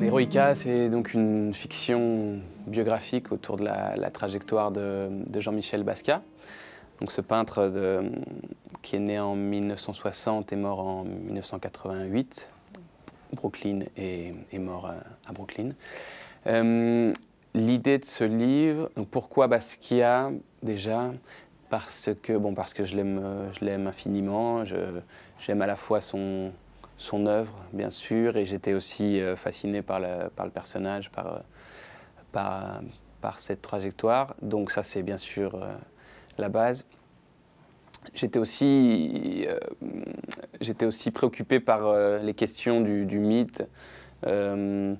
Héroïka, c'est donc une fiction biographique autour de la, trajectoire de, Jean-Michel Basquiat. Donc ce peintre qui est né en 1960 et mort en 1988, Brooklyn et mort euh, à, Brooklyn. Euh, l'idée de ce livre, pourquoi Basquiat déjà, parce que, bon, parce que je l'aime euh, infiniment, j'aime à la fois son, son œuvre, bien sûr, et j'étais aussi euh, fasciné par, par le personnage, euh, par, par, cette trajectoire. Donc ça, c'est bien sûr la base. J'étais aussi, j'étais aussi préoccupé par les questions du, du mythe, euh,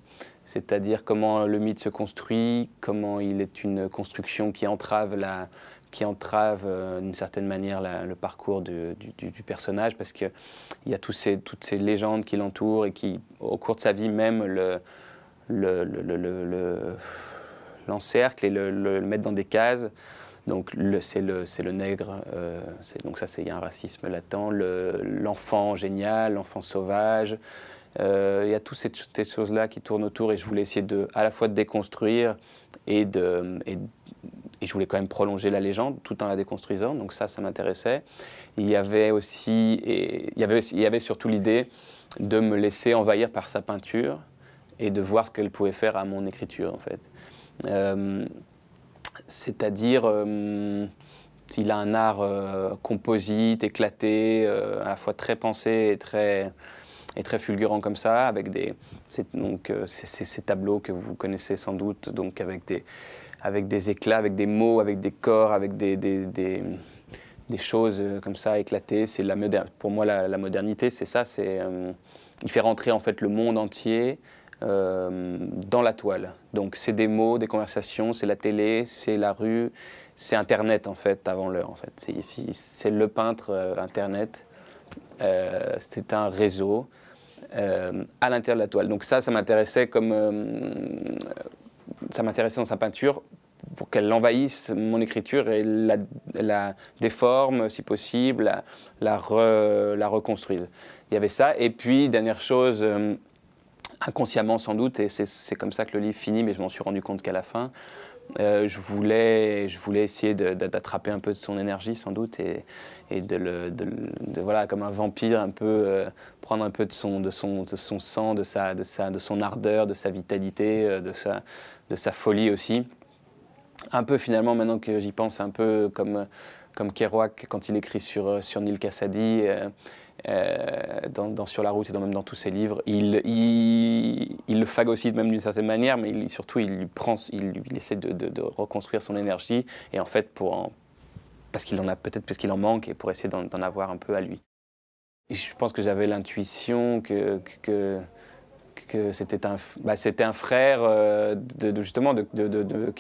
c'est-à-dire comment le mythe se construit, comment il est une construction qui entrave, la, qui entrave euh, d'une certaine manière le parcours du, personnage, parce qu'il y a tous ces, toutes ces légendes qui l'entourent et qui, au cours de sa vie même, le, l'encercle et le, mettent dans des cases. Donc c'est le, c'est le nègre, euh, c'est, donc ça il y a un racisme latent, l'enfant génial, l'enfant sauvage, euh, il y a toutes ces, choses-là qui tournent autour et je voulais essayer de, à la fois de déconstruire et de... Et je voulais quand même prolonger la légende tout en la déconstruisant, donc ça, ça m'intéressait. Il y avait aussi, et, il, y avait, il y avait surtout l'idée de me laisser envahir par sa peinture et de voir ce qu'elle pouvait faire à mon écriture, en fait. Euh, c'est-à-dire, euh, il a un art composite, éclaté, à la fois très pensé et très est très fulgurant comme ça, avec des, donc, euh, ces tableaux que vous connaissez sans doute, donc avec des, avec des éclats, avec des mots, avec des corps, avec des, des, des, choses euh, comme ça éclatées. C'est la pour moi, la, modernité, c'est ça. C'est euh, il fait rentrer en fait le monde entier dans la toile. Donc c'est des mots, des conversations, c'est la télé, c'est la rue, c'est Internet en fait avant l'heure. En fait, c'est c'est le peintre Internet. c'est un réseau. Euh, à l'intérieur de la toile. Donc ça, ça m'intéressait comme euh, ça m'intéressait dans sa peinture pour qu'elle envahisse mon écriture et la, déforme si possible, la, la, reconstruise. Il y avait ça. Et puis, dernière chose, euh, inconsciemment sans doute, et c'est comme ça que le livre finit, mais je m'en suis rendu compte qu'à la fin, euh, je, voulais, je voulais essayer d'attraper un peu de son énergie sans doute et, de, le, voilà, comme un vampire, un peu euh, prendre un peu de son, de son, son sang, de, de, de son ardeur, de sa vitalité, euh, de sa, de sa folie aussi. Un peu finalement, maintenant que j'y pense, un peu comme, comme Kerouac quand il écrit sur, sur Neil Cassady. Euh, dans, Sur la route et dans, même dans tous ses livres. Il, le fagocite même d'une certaine manière, mais surtout il, prend, il, essaie de, reconstruire son énergie, et en fait, pour parce qu'il en a peut-être, parce qu'il en manque, et pour essayer d'en avoir un peu à lui. je pense que j'avais l'intuition que, que, bah, c'était un, frère euh, de, justement de, de, de, de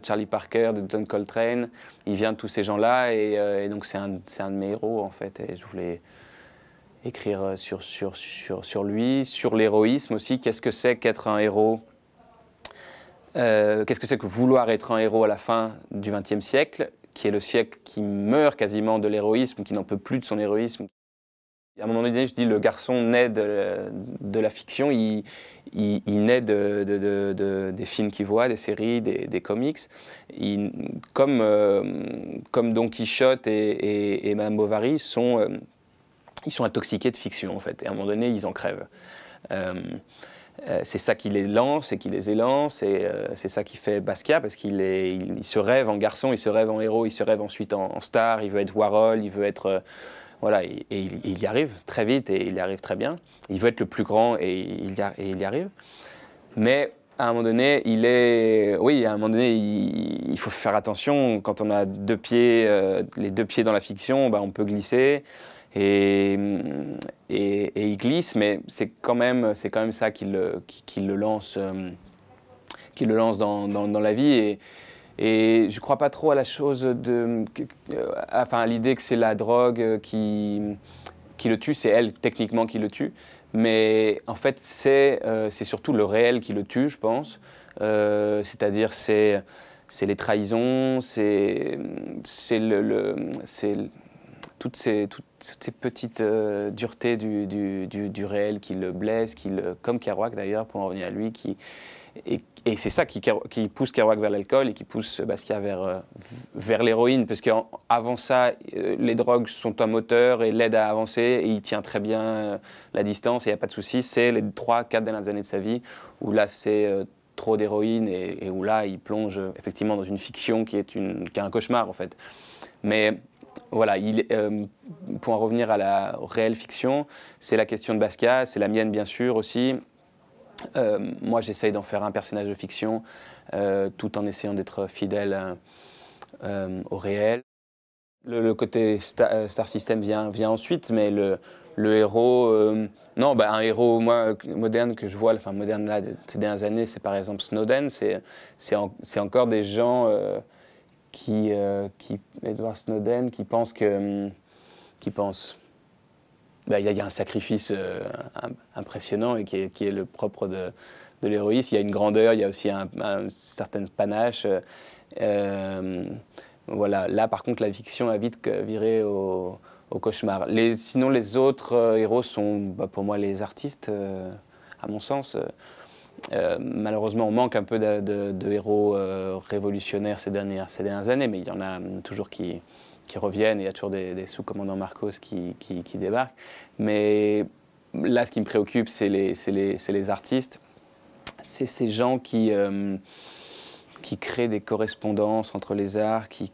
Charlie Parker, de John Coltrane. Il vient de tous ces gens-là, et, euh, donc c'est un, un de mes héros en fait, et je voulais écrire euh, sur, sur, sur, sur lui, sur l'héroïsme aussi. Qu'est-ce que c'est qu'être un héros euh, Qu'est-ce que c'est que vouloir être un héros à la fin du XXe siècle, qui est le siècle qui meurt quasiment de l'héroïsme, qui n'en peut plus de son héroïsme à un moment donné, je dis le garçon naît de, de la fiction, il, il, naît de, de, des films qu'il voit, des séries, des, des comics. Il, comme, euh, comme Don Quichotte et, et, et Madame Bovary sont ils sont intoxiqués de fiction en fait, et à un moment donné, ils en crèvent. Euh, euh, c'est ça qui les lance et qui les élance, et euh, c'est ça qui fait Basquiat, parce qu'il se rêve en garçon, il se rêve en héros, il se rêve ensuite en, star, il veut être Warhol, il veut être... voilà, et, il, y arrive très vite, et il y arrive très bien. Il veut être le plus grand, et il y, y arrive. Mais à un moment donné, il est... Oui, à un moment donné, il, faut faire attention. Quand on a deux pieds, les deux pieds dans la fiction, bah, on peut glisser. Et, et, il glisse, mais c'est quand, même, quand même ça qui le, lance, qui le lance euh, dans, la vie. Et, et je ne crois pas trop à la chose de. Euh, enfin, l'idée que c'est la drogue euh, qui, qui le tue, c'est elle techniquement qui le tue. Mais en fait, c'est c'est surtout le réel qui le tue, je pense. C'est-à-dire, c'est les trahisons, c'est le, le toutes ces, toutes, ces petites euh, duretés du, du, du, réel qui le blesse, qui le, comme Kerouac d'ailleurs, pour en revenir à lui, qui, et, et c'est ça qui, qui, pousse Kerouac vers l'alcool et qui pousse Basquiat vers, euh, vers l'héroïne, parce qu'avant ça, euh, les drogues sont un moteur et l'aide à avancer, et il tient très bien la distance, et il n'y a pas de souci. C'est les 3-4 dernières années de sa vie où là, c'est trop d'héroïne et, et, où là, il plonge effectivement dans une fiction qui est, une, qui est un cauchemar, en fait. Mais voilà, il, euh, pour en revenir à la réelle fiction, c'est la question de Basquiat, c'est la mienne bien sûr aussi. Euh, moi, j'essaye d'en faire un personnage de fiction, euh, tout en essayant d'être fidèle au réel. Le, côté Star System vient, ensuite, mais le, héros, non, bah, un héros moderne que je vois, enfin moderne là, de ces dernières années, c'est par exemple Snowden. C'est encore des gens euh, qui, Edward Snowden, qui pense que, hum, qui pense, bah, y a un sacrifice euh, impressionnant et qui est, le propre de, de l'héroïsme. Il y a une grandeur, il y a aussi un, certaine certain panache. Euh, hum, voilà. Là, par contre, la fiction a vite viré au, cauchemar. sinon, les autres héros sont, bah, pour moi, les artistes, à mon sens. Euh, malheureusement, on manque un peu de, héros euh, révolutionnaires ces dernières, années, mais il y en a toujours qui, reviennent, et il y a toujours des, sous-commandants Marcos qui, débarquent. Mais là, ce qui me préoccupe, c'est les, artistes, c'est ces gens euh, qui, créent des correspondances entre les arts, qui,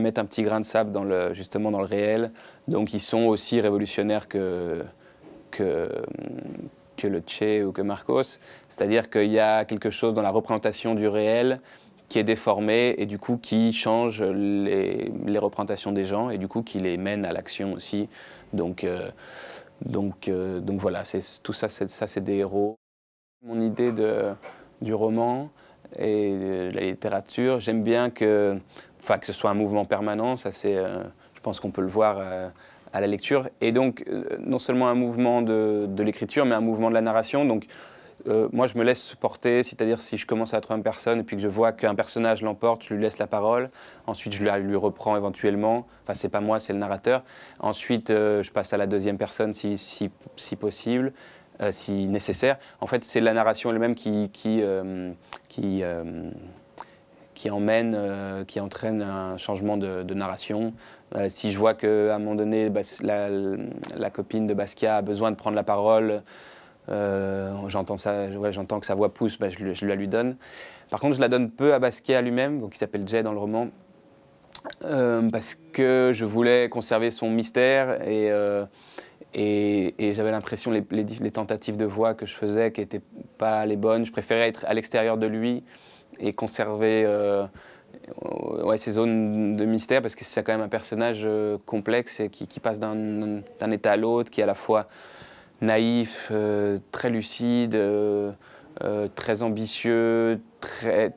mettent un petit grain de sable dans le, justement dans le réel. Donc ils sont aussi révolutionnaires que que le Che ou que Marcos. C'est-à-dire qu'il y a quelque chose dans la représentation du réel qui est déformé et du coup qui change les, représentations des gens et du coup qui les mène à l'action aussi. Donc, euh, euh, donc, voilà, tout ça, c'est, ça, c'est des héros. Mon idée du roman et de la littérature, j'aime bien que, que ce soit un mouvement permanent, ça euh, je pense qu'on peut le voir à la lecture. Et donc, euh, non seulement un mouvement de, l'écriture, mais un mouvement de la narration. Donc, euh, moi, je me laisse porter, c'est-à-dire si je commence à la troisième personne et puis que je vois qu'un personnage l'emporte, je lui laisse la parole. Ensuite, je lui, reprends éventuellement. Enfin, c'est pas moi, c'est le narrateur. Ensuite, euh, je passe à la deuxième personne si, possible, si nécessaire. En fait, c'est la narration elle-même qui, qui qui emmène, euh, qui entraîne un changement de, narration. Euh, si je vois qu'à un moment donné, la, copine de Basquiat a besoin de prendre la parole, euh, j'entends que sa voix pousse, bah, je, la lui donne. Par contre, je la donne peu à Basquiat lui-même, donc il s'appelle Jay dans le roman, parce que je voulais conserver son mystère et, j'avais l'impression les, les, les, tentatives de voix que je faisais qui n'étaient pas les bonnes. Je préférais être à l'extérieur de lui et conserver euh, ouais, ces zones de mystère parce que c'est quand même un personnage euh, complexe et qui, passe d'un état à l'autre, qui est à la fois naïf, euh, très lucide, très ambitieux, très,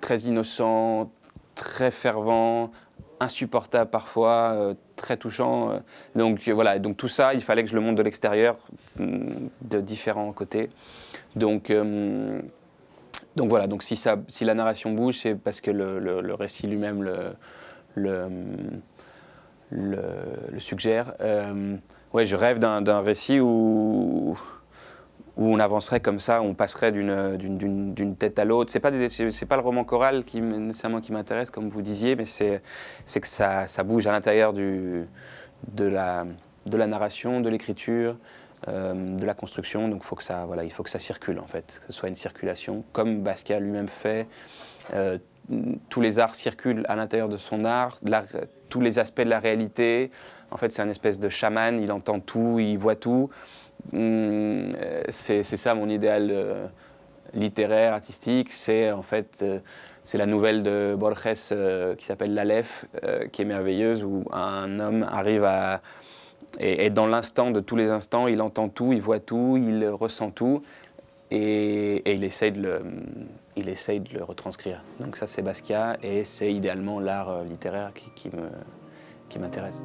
très innocent, très fervent, insupportable parfois, très touchant. donc voilà, donc tout ça, il fallait que je le montre de l'extérieur, mm, de différents côtés. Donc donc voilà, donc si, ça, si la narration bouge, c'est parce que le, récit lui-même le, le, suggère. Euh, ouais, je rêve d'un récit où, où on avancerait comme ça, on passerait d'une tête à l'autre. Ce n'est pas, le roman choral qui, nécessairement qui m'intéresse, comme vous disiez, mais c'est que ça, ça, bouge à l'intérieur de la, de la narration, de l'écriture. Euh, de la construction. Donc faut que ça, voilà, il faut que ça circule en fait, que ce soit une circulation, comme Basquiat lui-même fait. Euh, tous les arts circulent à l'intérieur de son art, tous les aspects de la réalité. En fait, c'est un espèce de chaman, il entend tout, il voit tout. Hum, c'est ça mon idéal euh, littéraire, artistique, c'est en fait c'est la nouvelle de Borges qui s'appelle L'Aleph, qui est merveilleuse, où un homme arrive à, et, dans l'instant de tous les instants, il entend tout, il voit tout, il ressent tout, et, il, essaye de le, il essaye de le retranscrire. Donc ça, c'est Basquiat, et c'est idéalement l'art euh, littéraire qui, qui m'intéresse.